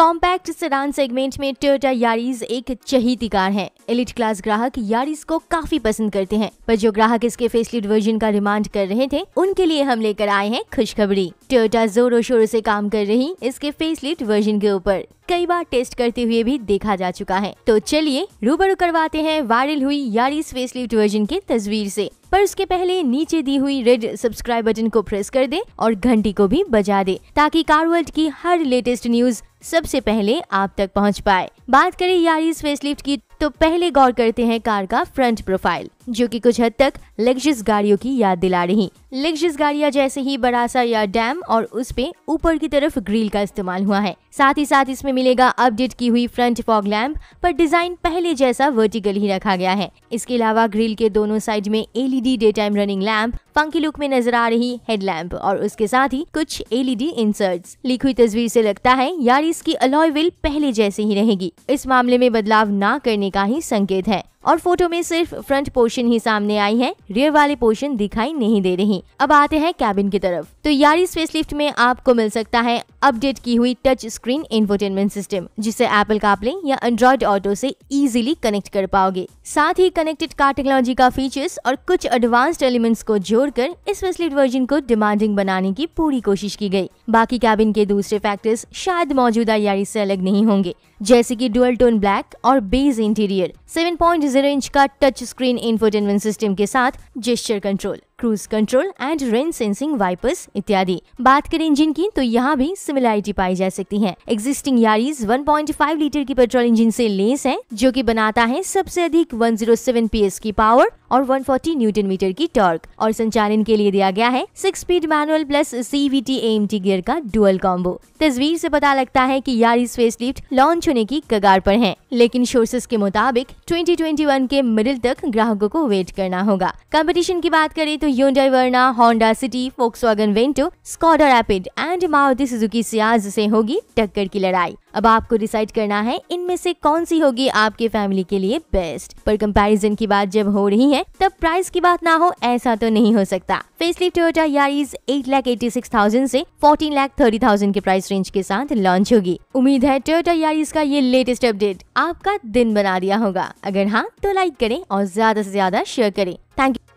compact sedan segment में Toyota Yaris एक चहित कार है एलिट क्लास ग्राहक यारिस को काफी पसंद करते हैं पर जो ग्राहक इसके फेसलिट वर्जन का डिमांड कर रहे थे उनके लिए हम लेकर आए हैं खुशखबरी टोयोटा जोरों शोरों से काम कर रही इसके फेसलिट वर्जन के ऊपर कई बार टेस्ट करते हुए भी देखा जा चुका है तो चलिए रूबरू करवाते हैं वायरल हुई यारिस फेसलिट वर्जन की तस्वीर से पर उसके पहले नीचे दी हुई रेड सब्सक्राइब बटन को प्रेस कर दे और घंटी को भी बजा दे ताकि कार वर्ल्ड की हर लेटेस्ट न्यूज सबसे पहले आप तक पहुंच पाए बात करें यारिस फेसलिफ्ट की तो पहले गौर करते हैं कार का फ्रंट प्रोफाइल जो कि कुछ हद तक लग्जस गाड़ियों की याद दिला रही लग्जस गाड़ियां जैसे ही बड़ा सा या डैम और उस पे ऊपर की तरफ ग्रिल का इस्तेमाल हुआ है साथ ही साथ इसमें मिलेगा अपडेट की हुई फ्रंट फॉग लैम्प पर डिजाइन पहले जैसा वर्टिकल ही रखा गया है इसके अलावा ग्रिल के दोनों साइड में LED daytime running lamp funky look में नजर आ रही लैम्प और उसके साथ ही कुछ एलईडी इंसर्ट्स लिख हुई तस्वीर से लगता है यार इसकी अलॉय व्हील पहले जैसे ही रहेगी इस मामले में बदलाव ना करने का ही संकेत है और फोटो में सिर्फ फ्रंट पोर्शन ही सामने आई है रियर वाले पोर्शन दिखाई नहीं दे रही अब आते हैं कैबिन की तरफ तो यारी स्पेस लिफ्ट में आपको मिल सकता है अपडेट की हुई टच स्क्रीन इन्फोटेनमेंट सिस्टम जिसे एप्पल कापले या एंड्रॉइड ऑटो से इजीली कनेक्ट कर पाओगे साथ ही कनेक्टेड कार टेक्नोलॉजी का फीचर्स और कुछ एडवांस्ड एलिमेंट्स को जोड़कर इस फेसलिट वर्जन को डिमांडिंग बनाने की पूरी कोशिश की गई बाकी कैबिन के दूसरे फैक्टर्स शायद मौजूदा यारी से अलग नहीं होंगे जैसे कि डुअल टोन ब्लैक और beige interior seven point zero inch का टच स्क्रीन इन्फोटेनमेंट सिस्टम के साथ gesture control cruise control and rain sensing wipers इत्यादि बात करें इंजन की तो यहाँ भी सिमिलैरिटी पाई जा सकती है एग्जिस्टिंग यारीज 1.5 लीटर की पेट्रोल इंजन से लेस है जो कि बनाता है सबसे अधिक 107 पीएस की पावर और 140 न्यूटन मीटर की टॉर्क और संचालन के लिए दिया गया है six speed manual plus C V T M T gear का डुअल कॉम्बो तस्वीर से पता लगता है कि यारिस फेसलिफ्ट लॉन्च होने की कगार पर है लेकिन सोर्सेस के मुताबिक 2021 के मिडिल तक ग्राहकों को वेट करना होगा कंपटीशन की बात करें तो Hyundai Verna, Honda City, Volkswagen Vento, Skoda Rapid and Maruti Suzuki Ciaz से होगी टक्कर की लड़ाई अब आपको डिसाइड करना है इनमें से कौन सी होगी आपके फैमिली के लिए बेस्ट पर कंपैरिजन की बात जब हो रही है तब प्राइस की बात ना हो ऐसा तो नहीं हो सकता facelift Toyota Yaris eight lakh eighty six thousand ऐसी फोर्टीन लाख थर्टी थाउजेंड के प्राइस रेंज के साथ लॉन्च होगी उम्मीद है टोयोटा यारिस का ये लेटेस्ट अपडेट आपका दिन बना दिया होगा अगर हाँ तो लाइक करें और ज्यादा ऐसी ज्यादा शेयर करें थैंक यू